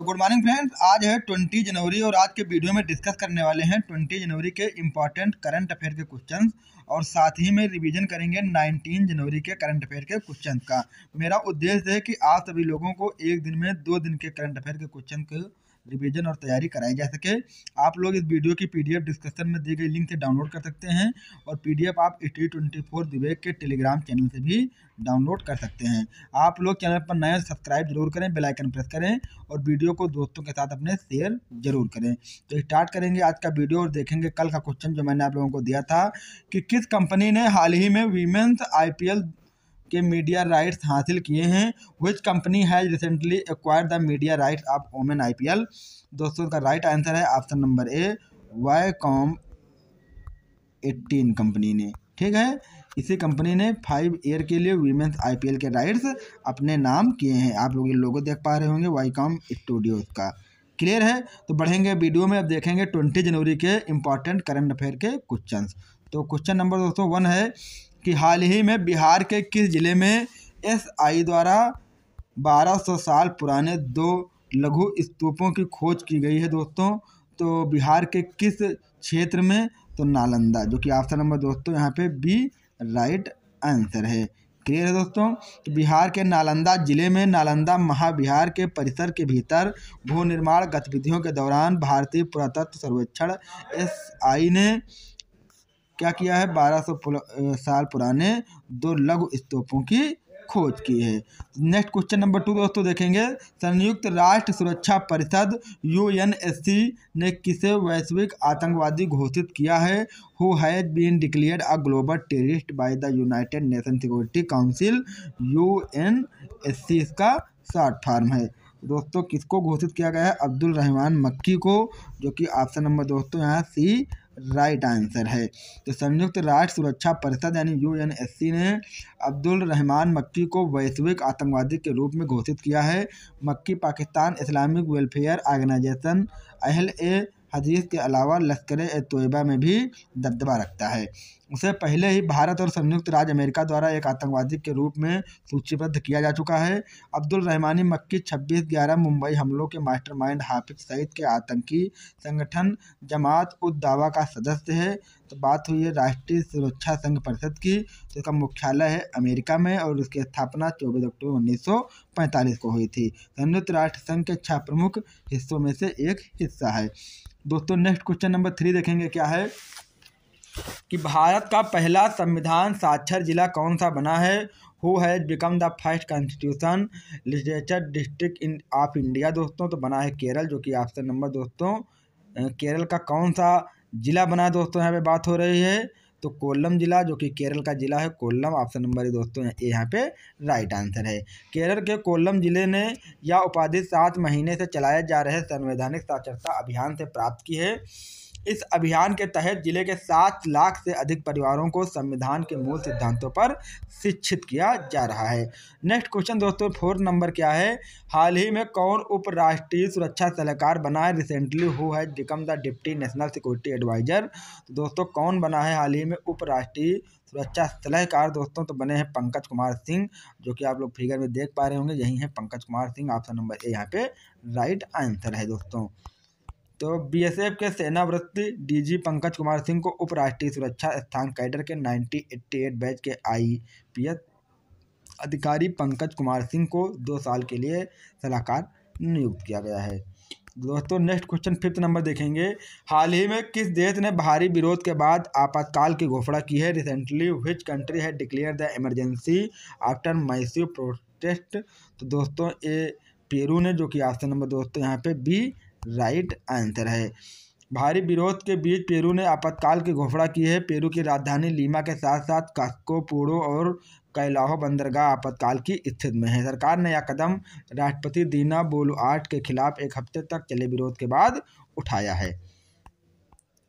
तो good morning friends आज है ट्वेंटी जनवरी और आज के वीडियो में डिस्कस करने वाले हैं ट्वेंटी जनवरी के इम्पॉर्टेंट करंट अफेयर के क्वेश्चन और साथ ही में रिवीजन करेंगे नाइनटीन जनवरी के करंट अफेयर के क्वेश्चन का मेरा उद्देश्य है कि आप सभी लोगों को एक दिन में दो दिन के करंट अफेयर के क्वेश्चन रिवीजन और तैयारी कराई जा सके आप लोग इस वीडियो की पीडीएफ डिस्कशन में दी गई लिंक से डाउनलोड कर सकते हैं और पीडीएफ आप टी ट्वेंटी फोर विवेक के टेलीग्राम चैनल से भी डाउनलोड कर सकते हैं आप लोग चैनल पर नए सब्सक्राइब जरूर करें बेल आइकन प्रेस करें और वीडियो को दोस्तों के साथ अपने शेयर जरूर करें तो स्टार्ट करेंगे आज का वीडियो और देखेंगे कल का क्वेश्चन जो मैंने आप लोगों को दिया था कि किस कंपनी ने हाल ही में वीमेंस आईपीएल के मीडिया राइट्स हासिल किए हैं which company has recently acquire the media rights of women IPL दोस्तों का राइट आंसर है option number A Viacom eighteen company ने ठीक है इसी कंपनी ने फाइव ईयर के लिए वीमेंस आईपीएल के राइट्स अपने नाम किए हैं आप लोग ये लोगो देख पा रहे होंगे वाईकॉम स्टूडियोज़ का क्लियर है तो बढ़ेंगे वीडियो में अब देखेंगे ट्वेंटी जनवरी के इंपॉर्टेंट करंट अफेयर के क्वेश्चन तो क्वेश्चन नंबर दोस्तों वन है कि हाल ही में बिहार के किस जिले में एसआई द्वारा 1200 साल पुराने दो लघु स्तूपों की खोज की गई है दोस्तों तो बिहार के किस क्षेत्र में तो नालंदा जो कि ऑप्शन नंबर दोस्तों यहाँ पे बी राइट आंसर है क्लियर है दोस्तों तो बिहार के नालंदा जिले में नालंदा महाबिहार के परिसर के भीतर भू निर्माण गतिविधियों के दौरान भारतीय पुरातत्व सर्वेक्षण एस आई ने क्या किया है 1200 सौ साल पुराने दो लघु स्तूपों की खोज की है नेक्स्ट क्वेश्चन नंबर टू दोस्तों देखेंगे संयुक्त राष्ट्र सुरक्षा परिषद यूएनएससी ने किसे वैश्विक आतंकवादी घोषित किया है who has been declared a global terrorist by the United Nation Security Council UNSC इसका शॉर्ट फॉर्म है दोस्तों किसको घोषित किया गया है अब्दुल रहमान मक्की को जो कि ऑप्शन नंबर दोस्तों यहाँ सी राइट आंसर है तो संयुक्त राष्ट्र सुरक्षा परिषद यानी यू ने अब्दुल रहमान मक्की को वैश्विक आतंकवादी के रूप में घोषित किया है मक्की पाकिस्तान इस्लामिक वेलफेयर ऑर्गेनाइजेशन अहल ए हदीस के अलावा लश्कर ए तोयबा में भी दबदबा रखता है उसे पहले ही भारत और संयुक्त राज्य अमेरिका द्वारा एक आतंकवादी के रूप में सूचीबद्ध किया जा चुका है अब्दुल रहमानी मक्की छब्बीस ग्यारह मुंबई हमलों के मास्टरमाइंड हाफिज सईद के आतंकी संगठन जमात उद दावा का सदस्य है तो बात हुई है राष्ट्रीय सुरक्षा संघ परिषद की तो मुख्यालय है अमेरिका में और इसकी स्थापना चौबीस अक्टूबर उन्नीस को हुई थी संयुक्त राष्ट्र संघ के छह प्रमुख हिस्सों में से एक हिस्सा है दोस्तों नेक्स्ट क्वेश्चन नंबर थ्री देखेंगे क्या है कि भारत का पहला संविधान साक्षर जिला कौन सा बना है who has become the first constitution literature district in of India दोस्तों तो बना है केरल जो कि ऑप्शन नंबर दोस्तों केरल का कौन सा जिला बना है दोस्तों यहाँ पे बात हो रही है तो कोल्लम जिला जो कि केरल का जिला है कोल्लम ऑप्शन नंबर है दोस्तों ये यहाँ पे राइट आंसर है केरल के कोल्लम जिले ने यह उपाधि सात महीने से चलाए जा रहे संवैधानिक साक्षरता अभियान से प्राप्त की है इस अभियान के तहत जिले के सात लाख से अधिक परिवारों को संविधान के मूल सिद्धांतों पर शिक्षित किया जा रहा है नेक्स्ट क्वेश्चन दोस्तों फोर्थ नंबर क्या है हाल ही में कौन उपराष्ट्रीय सुरक्षा सलाहकार बना है recently who has become the deputy national security advisor तो दोस्तों कौन बना है हाल ही में उपराष्ट्रीय सुरक्षा सलाहकार दोस्तों तो बने हैं पंकज कुमार सिंह जो कि आप लोग फिगर में देख पा रहे होंगे यही है Pankaj Kumar Singh option number A यहाँ पे राइट आंसर है दोस्तों तो बीएसएफ के सेनावृत्ति डीजी पंकज कुमार सिंह को उपराष्ट्रीय सुरक्षा स्थान कैडर के 1988 बैच के आईपीएस अधिकारी पंकज कुमार सिंह को दो साल के लिए सलाहकार नियुक्त किया गया है दोस्तों नेक्स्ट क्वेश्चन फिफ्थ नंबर देखेंगे हाल ही में किस देश ने भारी विरोध के बाद आपातकाल की घोषणा की है recently which country has declare the emergency after massive protest तो दोस्तों ए पेरू ने जो कि ऑप्शन नंबर दोस्तों यहाँ पे बी राइट आंसर है भारी विरोध के बीच पेरू ने आपातकाल की घोषणा की है पेरू की राजधानी लीमा के साथ साथ कास्को पोड़ो और कैलाहो बंदरगाह आपातकाल की स्थिति में है सरकार ने यह कदम राष्ट्रपति दीना बोलुआट के खिलाफ एक हफ्ते तक चले विरोध के बाद उठाया है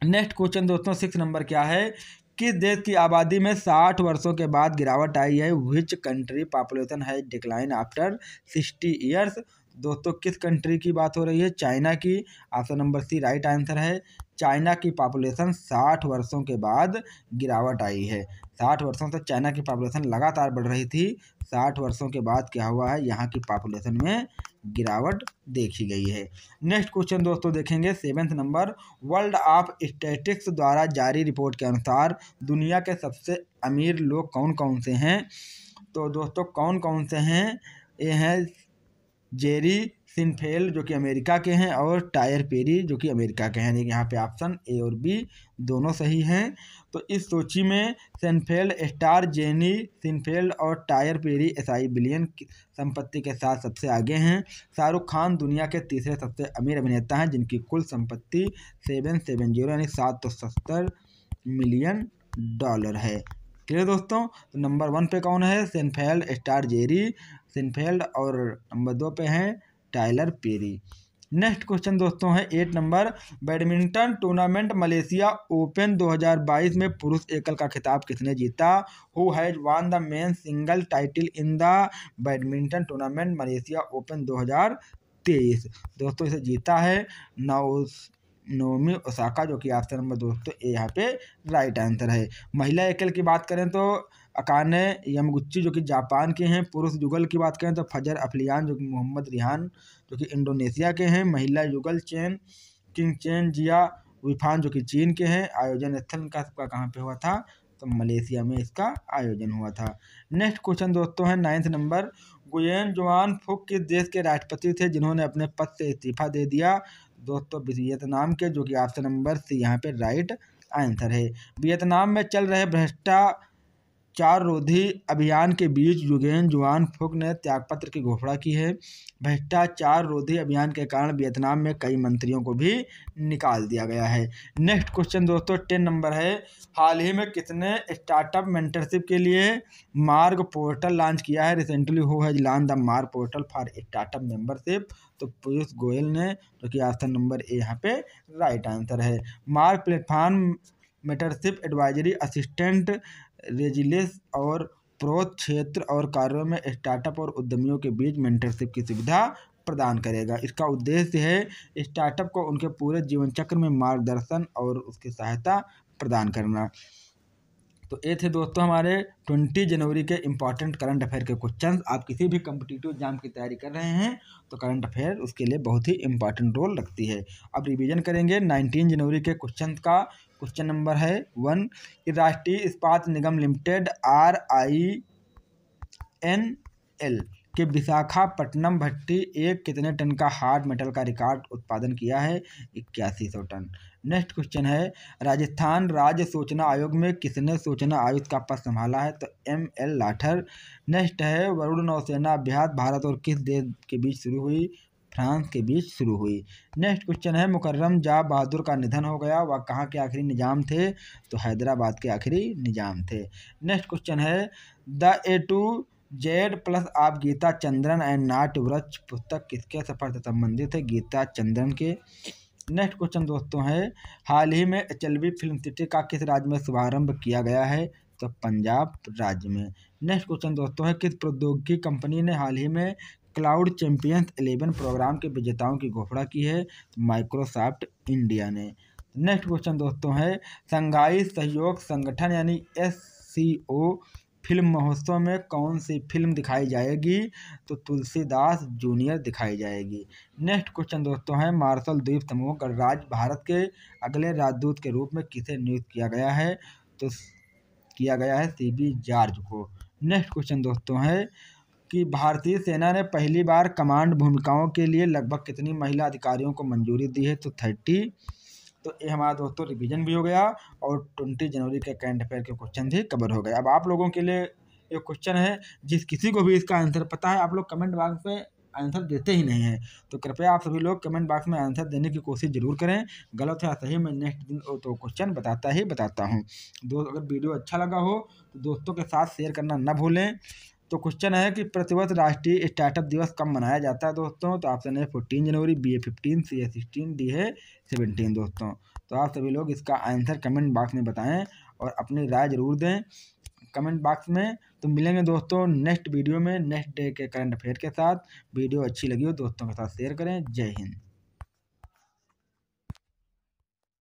नेक्स्ट क्वेश्चन दोस्तों सिक्स नंबर क्या है किस देश की आबादी में साठ वर्षों के बाद गिरावट आई है विच कंट्री पॉपुलेशन है डिक्लाइन आफ्टर सिक्सटी ईयर्स दोस्तों किस कंट्री की बात हो रही है चाइना की option number C right answer है चाइना की पॉपुलेशन 60 वर्षों के बाद गिरावट आई है 60 वर्षों से चाइना की पॉपुलेशन लगातार बढ़ रही थी 60 वर्षों के बाद क्या हुआ है यहाँ की पॉपुलेशन में गिरावट देखी गई है नेक्स्ट क्वेश्चन दोस्तों देखेंगे seventh number world of statistics द्वारा जारी रिपोर्ट के अनुसार दुनिया के सबसे अमीर लोग कौन कौन से हैं तो दोस्तों कौन कौन से हैं ये हैं जेरी सिनफेल्ड जो कि अमेरिका के हैं और टायर पेरी जो कि अमेरिका के हैं यहाँ पे ऑप्शन ए और बी दोनों सही हैं तो इस सूची में सिनफेल्ड स्टार जेनी सिनफेल्ड और टायर पेरी ईसाई बिलियन संपत्ति के साथ सबसे आगे हैं शाहरुख खान दुनिया के तीसरे सबसे अमीर अभिनेता हैं जिनकी कुल संपत्ति सेवन सेवन जीरो यानी सात सौ सत्तर मिलियन डॉलर है क्लियर दोस्तों तो नंबर वन पे कौन है सिनफेल्ड स्टार जेरी सिनफेल्ड और नंबर दो पे हैं टाइलर पेरी नेक्स्ट क्वेश्चन दोस्तों है eight number badminton tournament Malaysia open 2022 में पुरुष एकल का खिताब किसने जीता who has won the men single title in the badminton tournament Malaysia open 2023 दोस्तों इसे जीता है नौ नोमी ओसाका जो कि ऑप्शन नंबर दोस्तों ए यहाँ पे राइट आंसर है महिला एकल की बात करें तो अकाने यमगुच्ची जो कि जापान के हैं पुरुष युगल की बात करें तो फजर अफलियान जो कि मोहम्मद रिहान जो कि इंडोनेशिया के हैं महिला युगल चैन किंग चैन जिया विफान जो कि चीन के हैं आयोजन स्थल का सबका कहाँ पे हुआ था तो मलेशिया में इसका आयोजन हुआ था नेक्स्ट क्वेश्चन दोस्तों है नाइन्थ नंबर गुयेन जुआन फुक किस देश के राष्ट्रपति थे जिन्होंने अपने पद से इस्तीफा दे दिया दोस्तों वियतनाम के जो कि ऑप्शन नंबर सी यहाँ पे राइट आंसर है वियतनाम में चल रहे भ्रष्टाचार रोधी अभियान के बीच युगेन जुआन फुक ने त्यागपत्र की घोषणा की है भ्रष्टाचार रोधी अभियान के कारण वियतनाम में कई मंत्रियों को भी निकाल दिया गया है नेक्स्ट क्वेश्चन दोस्तों टेन नंबर है हाल ही में किसने स्टार्टअप मेंटरशिप के लिए मार्ग पोर्टल लॉन्च किया है recently who has launch the MARG portal for startup membership तो पीयूष गोयल ने जो कि ऑप्शन नंबर ए यहाँ पे राइट आंसर है MARG platform mentorship advisory assistance resilience और प्रोत क्षेत्र और कार्यों में स्टार्टअप और उद्यमियों के बीच मेंटरशिप की सुविधा प्रदान करेगा इसका उद्देश्य है स्टार्टअप को उनके पूरे जीवन चक्र में मार्गदर्शन और उसकी सहायता प्रदान करना तो ये थे दोस्तों हमारे ट्वेंटी जनवरी के इंपॉर्टेंट करंट अफेयर के क्वेश्चन आप किसी भी कम्पिटिटिव एग्जाम की तैयारी कर रहे हैं तो करंट अफेयर उसके लिए बहुत ही इंपॉर्टेंट रोल रखती है अब रिवीजन करेंगे नाइनटीन जनवरी के क्वेश्चन का क्वेश्चन नंबर है वन Rashtriya Ispat Nigam limited R I N L कि विशाखापट्टनम भट्टी एक कितने टन का हार्ड मेटल का रिकॉर्ड उत्पादन किया है इक्यासी सौ टन नेक्स्ट क्वेश्चन है राजस्थान राज्य सूचना आयोग में किसने सूचना आयुक्त का पद संभाला है तो एम एल लाठर नेक्स्ट है वरुण नौसेना अभ्यास भारत और किस देश के बीच शुरू हुई फ्रांस के बीच शुरू हुई नेक्स्ट क्वेश्चन है मुकर्रम जा बहादुर का निधन हो गया वह कहाँ के आखिरी निज़ाम थे तो हैदराबाद के आखिरी निज़ाम थे नेक्स्ट क्वेश्चन है the A to Z plus आप गीता चंद्रन एंड नाट वृक्ष पुस्तक किसके सफर से संबंधित है गीता चंद्रन के नेक्स्ट क्वेश्चन दोस्तों है हाल ही में एच फिल्म सिटी का किस राज्य में शुभारंभ किया गया है तो पंजाब राज्य में नेक्स्ट क्वेश्चन दोस्तों है किस प्रौद्योगिकी कंपनी ने हाल ही में क्लाउड चैंपियंस इलेवन प्रोग्राम के विजेताओं की घोषणा की है माइक्रोसॉफ्ट इंडिया ने नेक्स्ट क्वेश्चन दोस्तों है संघाई सहयोग संगठन यानी एस फिल्म महोत्सव में कौन सी फिल्म दिखाई जाएगी तो तुलसीदास जूनियर दिखाई जाएगी नेक्स्ट क्वेश्चन दोस्तों है मार्शल द्वीप समूह गणराज्य भारत के अगले राजदूत के रूप में किसे नियुक्त किया गया है तो किया गया है सी बी जॉर्ज को नेक्स्ट क्वेश्चन दोस्तों है कि भारतीय सेना ने पहली बार कमांड भूमिकाओं के लिए लगभग कितनी महिला अधिकारियों को मंजूरी दी है तो थर्टी तो ये हमारा दोस्तों रिवीजन भी हो गया और ट्वेंटी जनवरी के करंट अफेयर के क्वेश्चन भी कवर हो गए अब आप लोगों के लिए ये क्वेश्चन है जिस किसी को भी इसका आंसर पता है आप लोग कमेंट बॉक्स में आंसर देते ही नहीं है तो कृपया आप सभी लोग कमेंट बॉक्स में आंसर देने की कोशिश जरूर करें गलत या सही मैं नेक्स्ट दिन तो क्वेश्चन बताता ही बताता हूँ दोस्त अगर वीडियो अच्छा लगा हो तो दोस्तों के साथ शेयर करना ना भूलें तो क्वेश्चन है कि प्रतिवर्ष राष्ट्रीय स्टार्टअप दिवस कब मनाया जाता है दोस्तों तो ऑप्शन है fourteen January B A fifteen C A sixteen D है सेवनटीन दोस्तों तो आप सभी लोग इसका आंसर कमेंट बॉक्स में बताएं और अपनी राय जरूर दें कमेंट बॉक्स में तो मिलेंगे दोस्तों नेक्स्ट वीडियो में नेक्स्ट डे के करंट अफेयर के साथ वीडियो अच्छी लगी हो दोस्तों के साथ शेयर करें जय हिंद